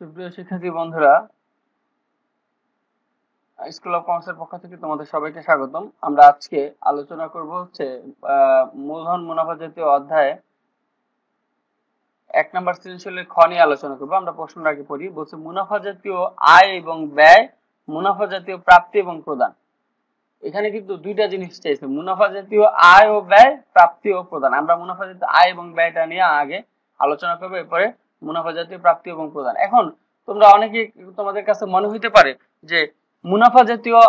সুপ্রিয় শিক্ষার্থী বন্ধুরা স্কুল অফ কমার্সের পক্ষ থেকে তোমাদের সবাইকে স্বাগতম আমরা আজকে আলোচনা করব হচ্ছে মূলধন মুনাফা জাতীয় অধ্যায়ে এক নম্বর সৃজনশীলের খ নিয়ে আলোচনা আমরা আগে পড়ি বলছে মুনাফা জাতীয় আয় এবং ব্যয় মুনাফা জাতীয় প্রাপ্তি এবং প্রদান এখানে কিন্তু দুইটা জিনিস চাইছে মুনাফা জাতীয় আয় ও ব্যয় প্রাপ্তি ও প্রদান আমরা মুনাফা জাতীয় আয় এবং ব্যয়টা নিয়ে আগে আলোচনা করবো এরপরে মুনাফা জাতীয় প্রাপ্তি এবং প্রদান এখন তোমরা অনেকে তোমাদের কাছে মনে হইতে পারে যে মুনাফা জাতীয়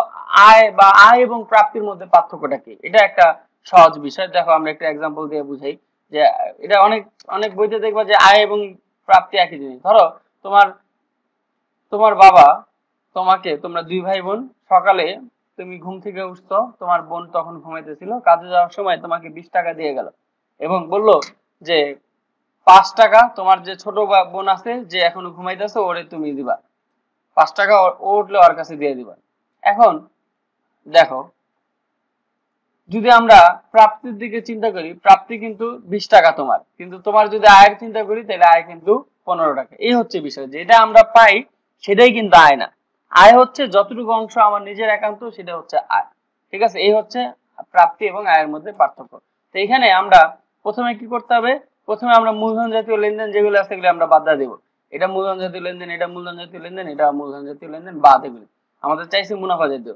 আয় বা আয় এবং প্রাপ্তির মধ্যে পার্থক্যটা কি এটা একটা সহজ বিষয় দেখো আমরা একটা এক্সাম্পল দিয়ে বুঝাই যে এটা অনেক অনেক বইতে দেখবা যে আয় এবং প্রাপ্তি একই জিনিস ধরো তোমার তোমার বাবা তোমাকে তোমরা দুই ভাই বোন সকালে তুমি ঘুম থেকে উঠতো তোমার বোন তখন ঘুমাইতেছিল কাজে যাওয়ার সময় তোমাকে বিশ টাকা দিয়ে গেল এবং বলল যে পাঁচ টাকা তোমার যে ছোট বোন আছে যে এখনো ঘুমাইতেছে ওরে তুমি দিবা পাঁচ টাকা ও উঠলে ওর কাছে দিয়ে দিবা এখন দেখো যদি আমরা প্রাপ্তির দিকে চিন্তা করি প্রাপ্তি কিন্তু বিশ টাকা তোমার কিন্তু তোমার যদি আয়ের চিন্তা করি তাহলে আয় কিন্তু পনেরো টাকা এই হচ্ছে বিষয় যেটা আমরা পাই সেটাই কিন্তু আয় না আয় হচ্ছে যতটুকু অংশ আমার নিজের একান্ত সেটা হচ্ছে আয় ঠিক আছে এই হচ্ছে প্রাপ্তি এবং আয়ের মধ্যে পার্থক্য তো এখানে আমরা প্রথমে কি করতে হবে প্রথমে আমরা মূলধন জাতীয় লেনদেন যেগুলো আছে সেগুলো আমরা বাদ দেবো এটা মূলধন জাতীয় লেনদেন এটা মূলধন জাতীয় লেনদেন এটা মূলধন জাতীয় লেনদেন বাদ এগুলো আমাদের চাইছে মুনাফা জাতীয়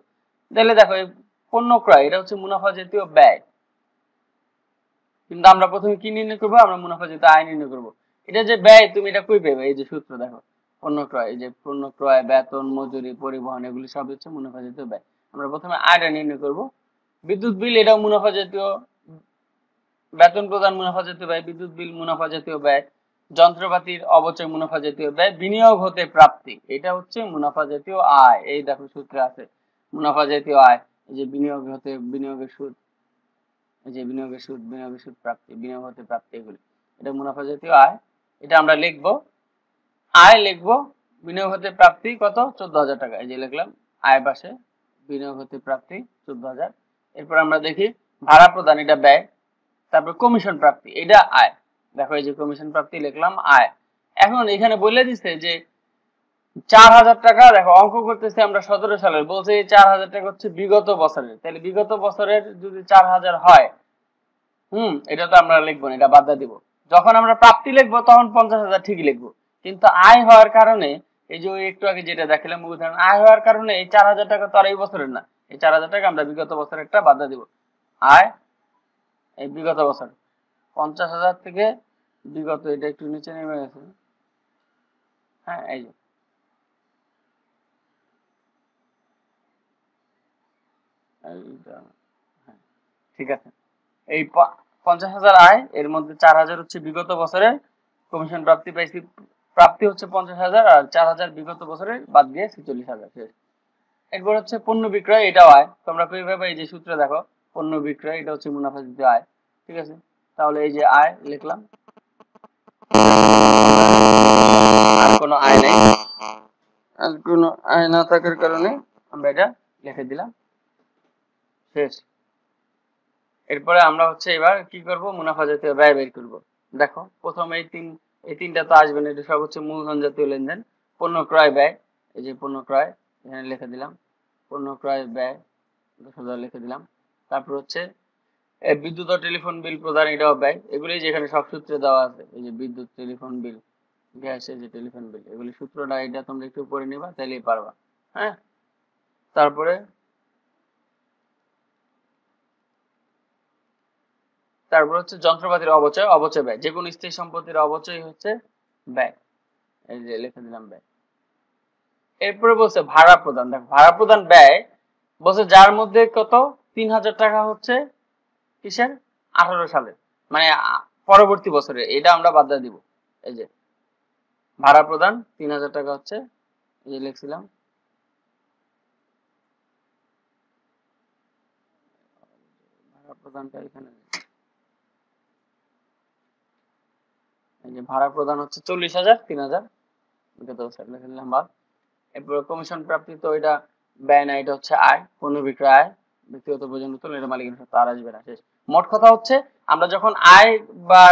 তাহলে দেখো পণ্য ক্রয় এটা হচ্ছে মুনাফা জাতীয় ব্যয় কিন্তু আমরা প্রথমে কি নির্ণয় করবো আমরা মুনাফা জাতীয় আয় নির্ণয় করবো এটা যে ব্যয় তুমি এটা কই পেবে এই যে সূত্র দেখো পণ্য ক্রয় এই যে পণ্য ক্রয় বেতন মজুরি পরিবহন এগুলি সব হচ্ছে মুনাফা জাতীয় ব্যয় আমরা প্রথমে আয়টা নির্ণয় করবো বিদ্যুৎ বিল এটাও মুনাফা জাতীয় বেতন প্রদান মুনাফা জাতীয় ব্যয় বিদ্যুৎ বিল মুনাফা জাতীয় ব্যয় যন্ত্রপাতির অবচয় মুনাফা জাতীয় ব্যয় বিনিয়োগ হতে প্রাপ্তি এটা হচ্ছে মুনাফা জাতীয় আয় এই দেখো সূত্রে আছে মুনাফা জাতীয় আয় যে বিনিয়োগ হতে বিনিয়োগের সুদ যে বিনিয়োগের সুদ বিনিয়োগের সুদ প্রাপ্তি বিনিয়োগ হতে প্রাপ্তি এগুলি এটা মুনাফা জাতীয় আয় এটা আমরা লিখবো আয় লিখবো বিনিয়োগ হতে প্রাপ্তি কত চোদ্দ হাজার টাকা এই যে লিখলাম আয় পাশে বিনিয়োগ হতে প্রাপ্তি চোদ্দ হাজার এরপর আমরা দেখি ভাড়া প্রদান এটা ব্যয় তারপর কমিশন প্রাপ্তি এটা আয় দেখো এই যে কমিশন প্রাপ্তি লিখলাম আয় এখন এখানে বলে দিছে যে চার হাজার টাকা দেখো অঙ্ক করতেছি আমরা সতেরো সালের বলছে এই চার হাজার টাকা হচ্ছে বিগত বছরের তাহলে বিগত বছরের যদি চার হাজার হয় হুম এটা তো আমরা লিখবো না এটা বাদ দিব যখন আমরা প্রাপ্তি লিখবো তখন পঞ্চাশ হাজার ঠিকই লিখবো কিন্তু আয় হওয়ার কারণে এই যে একটু আগে যেটা দেখালাম উদাহরণ আয় হওয়ার কারণে এই চার হাজার টাকা তো আর এই বছরের না এই চার হাজার টাকা আমরা বিগত বছরের একটা বাদ দিব আয় এই বিগত বছর পঞ্চাশ হাজার থেকে বিগত এটা একটু নিচে নেমে গেছে হ্যাঁ এই যে হ্যাঁ, ঠিক আছে এই পঞ্চাশ হাজার আয় এর মধ্যে চার হাজার হচ্ছে বিগত বছরে কমিশন প্রাপ্তি পাইছি প্রাপ্তি হচ্ছে পঞ্চাশ হাজার আর চার হাজার বিগত বছরে বাদ দিয়ে ছেচল্লিশ হাজার এরপর হচ্ছে পণ্য বিক্রয় এটাও আয় তোমরা কিভাবে এই যে সূত্রে দেখো পণ্য বিক্রয় এটা হচ্ছে মুনাফা যদি আয় ঠিক আছে তাহলে এই যে আয় লিখলাম আর কোনো আয় নাই আর কোনো আয় না থাকার কারণে আমরা এটা লিখে দিলাম শেষ এরপরে আমরা হচ্ছে এবার কি করব মুনাফা জাতীয় ব্যয় বের করব দেখো প্রথম এই তিন এই তিনটা তো আসবে না এটা সব হচ্ছে মূলধন জাতীয় লেনদেন পণ্য ক্রয় ব্যয় এই যে পণ্য ক্রয় এখানে লিখে দিলাম পণ্য ক্রয় ব্যয় দশ হাজার লিখে দিলাম তারপর হচ্ছে বিদ্যুৎ ও টেলিফোন বিল প্রদান এটাও ব্যয় এগুলি যেখানে সব সূত্রে দেওয়া আছে এই যে বিদ্যুৎ টেলিফোন বিল গ্যাসের যে টেলিফোন বিল এগুলি সূত্রটা এটা তোমরা একটু পড়ে নিবা তাহলেই পারবা হ্যাঁ তারপরে তারপর হচ্ছে যন্ত্রপাতির অবচয় অবচয় ব্যয় যে কোনো স্থায়ী সম্পত্তির অবচয় হচ্ছে ব্যয় এই যে লিখে দিলাম ব্যয় এরপরে বলছে ভাড়া প্রদান দেখো ভাড়া প্রদান ব্যয় বলছে যার মধ্যে কত তিন হাজার টাকা হচ্ছে কিসের আঠারো সালে মানে পরবর্তী বছরে এটা আমরা বাদ দিয়ে দিব এই যে ভাড়া প্রদান তিন হাজার টাকা হচ্ছে এই যে লিখছিলাম ভাড়া ভাড়া প্রদান হচ্ছে চল্লিশ হাজার তিন হাজার লিখে দিলাম বাদ এরপরে কমিশন প্রাপ্তি তো এটা ব্যয় না এটা হচ্ছে আয় পণ্য বিক্রয় আয় ব্যক্তিগত প্রয়োজন উত্তোলন এটা মালিক সত্ত্ব আর আসবে না শেষ মোট কথা হচ্ছে আমরা যখন আয় বা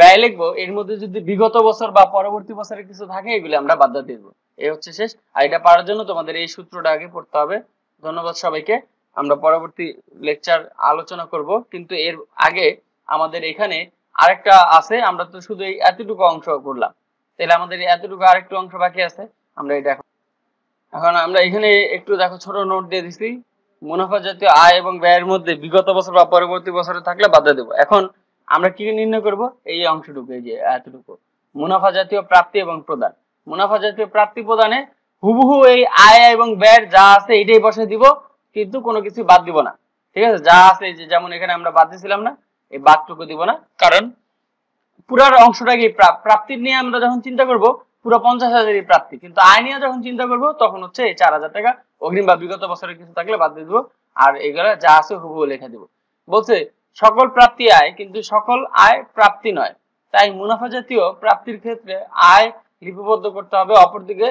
ব্যয় লিখবো এর মধ্যে যদি বিগত বছর বা পরবর্তী বছরের কিছু থাকে এগুলি আমরা বাদ দিয়ে দেবো এই হচ্ছে শেষ আর এটা পাওয়ার জন্য তোমাদের এই সূত্রটা আগে পড়তে হবে ধন্যবাদ সবাইকে আমরা পরবর্তী লেকচার আলোচনা করব কিন্তু এর আগে আমাদের এখানে আরেকটা আছে আমরা তো শুধু এই এতটুকু অংশ করলাম তাহলে আমাদের এতটুকু আরেকটু অংশ বাকি আছে আমরা এটা এখন এখন আমরা এখানে একটু দেখো ছোট নোট দিয়ে দিছি মুনাফা জাতীয় আয় এবং ব্যয়ের মধ্যে বিগত বছর বা পরবর্তী বছরে থাকলে বাধা দেব এখন আমরা কি নির্ণয় করব এই অংশটুকু এই যে এতটুকু মুনাফা জাতীয় প্রাপ্তি এবং প্রদান মুনাফা জাতীয় প্রাপ্তি প্রদানে হুবহু এই আয় এবং ব্যয়ের যা আছে এটাই বসে দিব কিন্তু কোনো কিছু বাদ দিব না ঠিক আছে যা আছে যে যেমন এখানে আমরা বাদ দিছিলাম না এই বাদটুকু দিব না কারণ পুরার অংশটাকে প্রাপ্তির নিয়ে আমরা যখন চিন্তা করব পুরো পঞ্চাশ হাজারই প্রাপ্তি কিন্তু আয় নিয়ে যখন চিন্তা করব তখন হচ্ছে এই চার হাজার টাকা অগ্রিম বা বিগত বছরের কিছু থাকলে বাদ দিয়ে দিব আর এগুলো যা আছে হুবহু লেখা দিব বলছে সকল প্রাপ্তি আয় কিন্তু সকল আয় প্রাপ্তি নয় তাই মুনাফা জাতীয় প্রাপ্তির ক্ষেত্রে আয় লিপিবদ্ধ করতে হবে অপরদিকে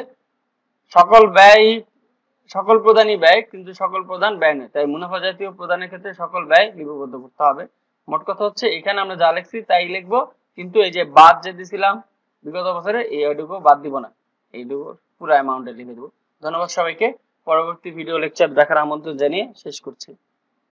সকল ব্যয় সকল প্রদানই ব্যয় কিন্তু সকল প্রদান ব্যয় নয় তাই মুনাফা জাতীয় প্রদানের ক্ষেত্রে সকল ব্যয় লিপিবদ্ধ করতে হবে মোট কথা হচ্ছে এখানে আমরা যা লিখছি তাই লিখবো কিন্তু এই যে বাদ যে দিছিলাম বিগত বছরে এই অডিও বাদ দিব না এইটুকু পুরো অ্যামাউন্টে লিখে দেবো ধন্যবাদ সবাইকে পরবর্তী ভিডিও লেকচার দেখার আমন্ত্রণ জানিয়ে শেষ করছি